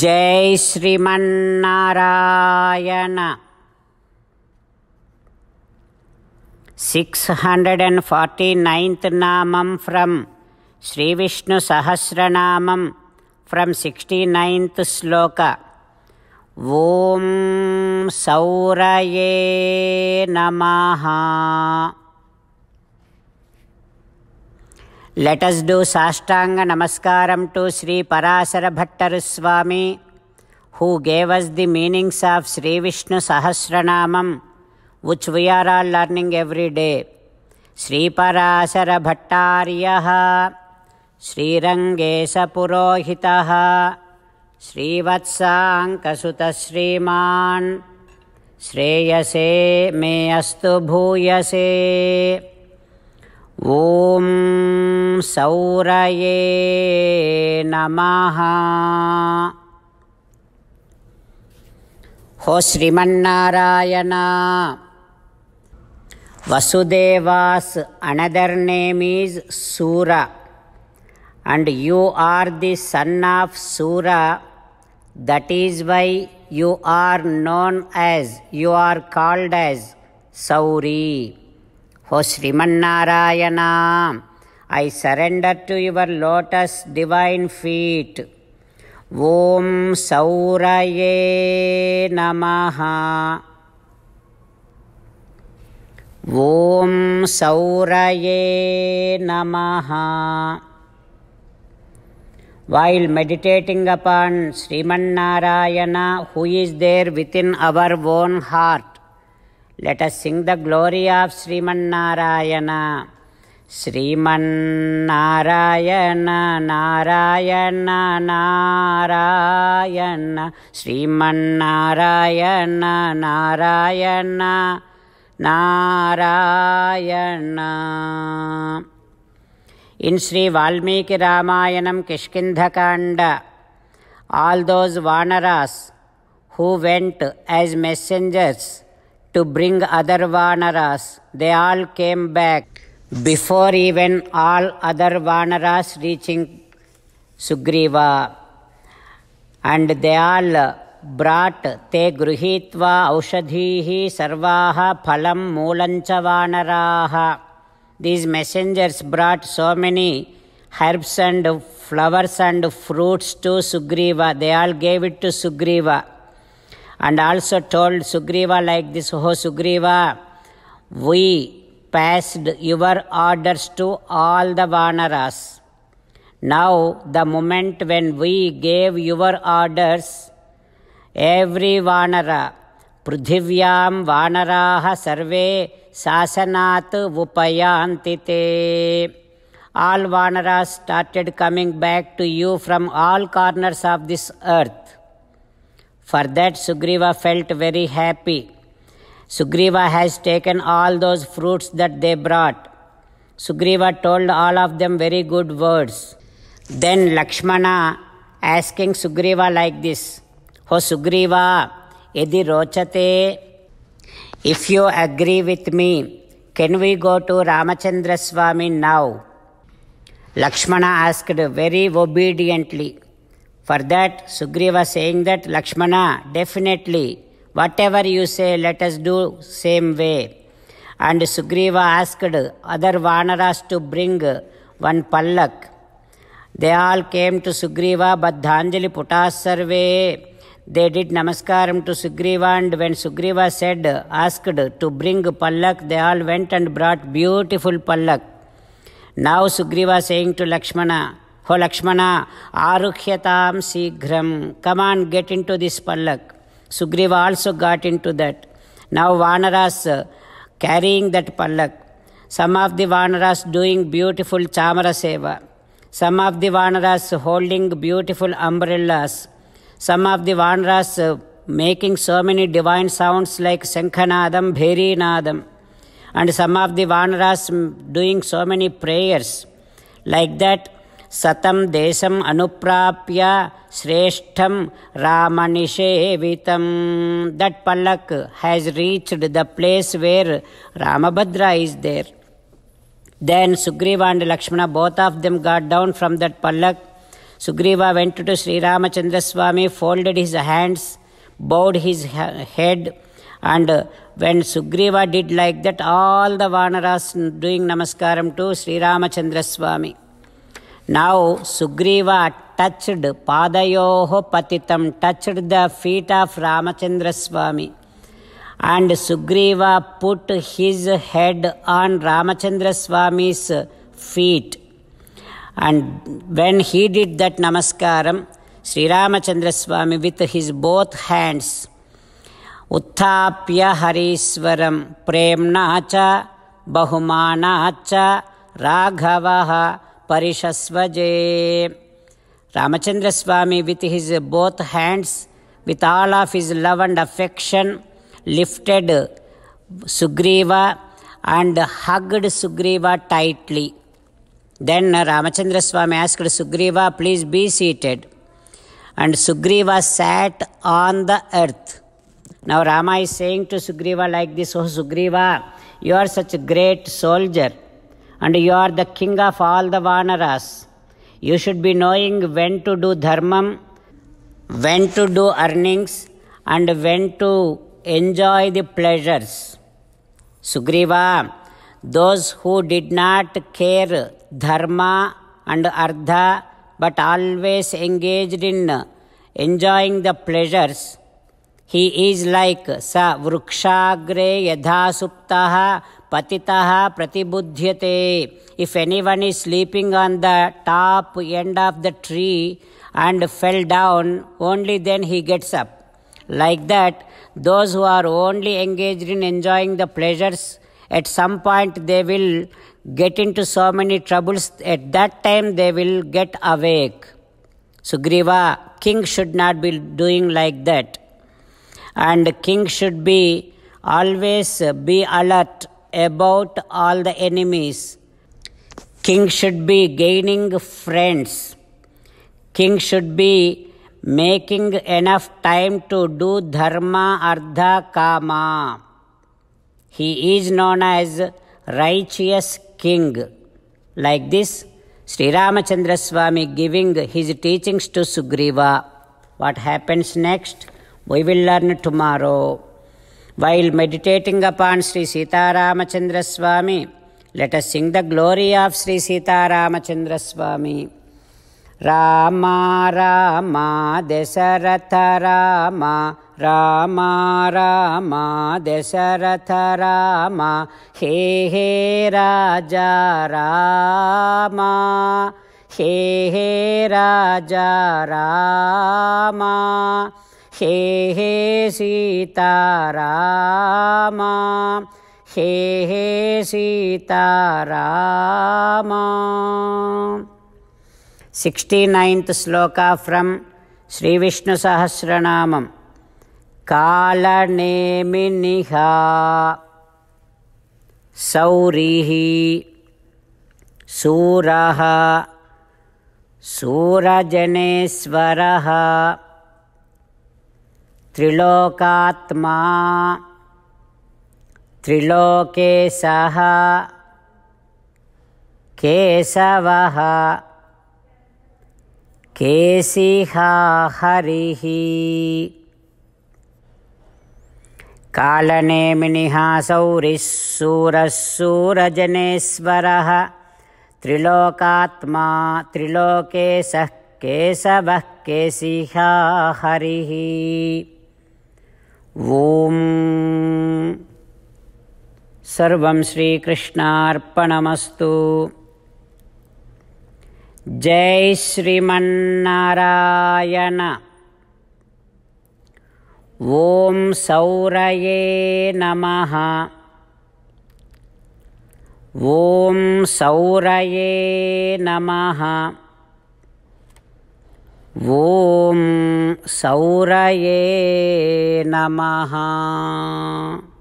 జై Srimannarayana six hundred and forty ninth నామం from Sri Vishnu Sahasranamam from sixty ninth shloka Om సౌరయే నమ Let us do Sashtanga Namaskaram to Sri Parasara Bhattaruswami, who gave us the meanings of Sri Vishnu Sahasranamam, which we are all learning every day. Sri Parasara Bhattariyaha, Sri Rangesa Purohitaha, Sri Vatsankasuta Sriman, श्रेयसे मे अस्तु भूयसे ॐ सौरये Namaha, हो Sriman Narayana Vasudeva's another name is Sura, and you are the son of Sura. That is why you are known as, you are called as Sauri. O Srimannarayana. I surrender to your lotus divine feet. Om Sauraye Namaha. Om Sauraye Namaha. While meditating upon Sriman Narayana, who is there within our own heart, let us sing the glory of Sriman Narayana. Sriman Narayana Narayan Narayan Sriman Narayana Narayan Narayan In Sri Valmiki Ramayanam Kishkindhakanda, all those Vanaras who went as messengers to bring other Vanaras, they all came back before even all other Vanaras reaching Sugriva, and they all brought te gruhitva aushadhihi sarvaha phalam moolancha vanaraha. These messengers brought so many herbs and flowers and fruits to Sugriva. They all gave it to Sugriva. And also told Sugriva like this, Oh Sugriva, we passed your orders to all the Vanaras. Now, the moment when we gave your orders, every Vanara, Prudhivyam Vanaraha Sarve Sasanat Upayantite. All Vanaras started coming back to you from all corners of this earth. For that, Sugriva felt very happy. Sugriva has taken all those fruits that they brought. Sugriva told all of them very good words. Then Lakshmana asking Sugriva like this Ho Sugriva, Edi Rochate, if you agree with me, can we go to Ramachandra Swami now? Lakshmana asked very obediently. For that, Sugriva saying that Lakshmana, definitely Whatever you say, let us do same way. And Sugriva asked other Vanaras to bring one pallak. They all came to Sugriva, but Dhanjali Putas survey. They did namaskaram to Sugriva, and when Sugriva said, asked to bring pallak, they all went and brought beautiful pallak. Now Sugriva saying to Lakshmana, Ho Lakshmana, Arukhyatam Sighram, come on, get into this pallak. Sugriva also got into that. Now Vanaras uh, carrying that pallak. Some of the Vanaras doing beautiful chamara seva. Some of the Vanaras holding beautiful umbrellas. Some of the Vanaras uh, making so many divine sounds like Sankhanadam, Bhairinadam. And some of the Vanaras mm, doing so many prayers. Like that, సతం దేశం అనుప్రాప్య శ్రేష్టం రామనిషేవితం that pallak has reached the place where Ramabhadra is there then Sugriva and Lakshmana both of them got down from that pallak Sugriva went to Sriramachandraswamy folded his hands bowed his head and when sugriva did like that all the vanaras doing namaskaram to sri ramachandra swami Now Sugriva touched Padayoho Patitam, touched the feet of Ramachandra Swami. And Sugriva put his head on Ramachandra Swami's feet. And when he did that namaskaram, Sri Ramachandra Swami with his both hands, Uthapya Hariswaram Premna Cha Bahumana Cha Parishasvaje. Ramachandra Swami, with his both hands, with all of his love and affection, lifted Sugriva and hugged Sugriva tightly. Then Ramachandra Swami asked Sugriva, please be seated. And Sugriva sat on the earth. Now Rama is saying to Sugriva like this, Oh Sugriva, you are such a great soldier and you are the king of all the Vanaras. You should be knowing when to do dharmam, when to do earnings, and when to enjoy the pleasures. Sugriva, those who did not care dharma and artha but always engaged in enjoying the pleasures, he is like sa vrukshagre yadha suptaha patitaha pratibudhyate. If anyone is sleeping on the top end of the tree and fell down, only then he gets up. Like that, those who are only engaged in enjoying the pleasures, at some point they will get into so many troubles, at that time they will get awake. Sugriva, king should not be doing like that. And king should be always be alert about all the enemies. King should be gaining friends. King should be making enough time to do dharma, ardha, kama. He is known as righteous king. Like this, Sri Ramachandra Swami giving his teachings to Sugriva. What happens next? We will learn tomorrow. While meditating upon Sri Sita Ramachandra Swami, let us sing the glory of Sri Sita Ramachandra Swami. Rama Rama Desaratha Rama Rama Rama Desaratha Rama He He Raja Rama He He Raja Rama हे हे सीतारामा हे Sitarama sixty ninth shloka from Srivishnusahasranamam कालनेमिनिहा सौरिः सूरः सूरजनेश्वरः त्रिलोकात्मा त्रिलोकेशः केशवः केशिहा हरिः कालनेमिनिः सौरिश्सूरशूरजनेश्वरः त्रिलोकात्मा त्रिलोकेशः केशवः केशिहा हरिः ॐ सर्वं श्रीकृष्णार्पणमस्तु जय श्रीमन्नारायण ॐ सौरये नमः ॐ सौरये नमः ॐ सौरये नमः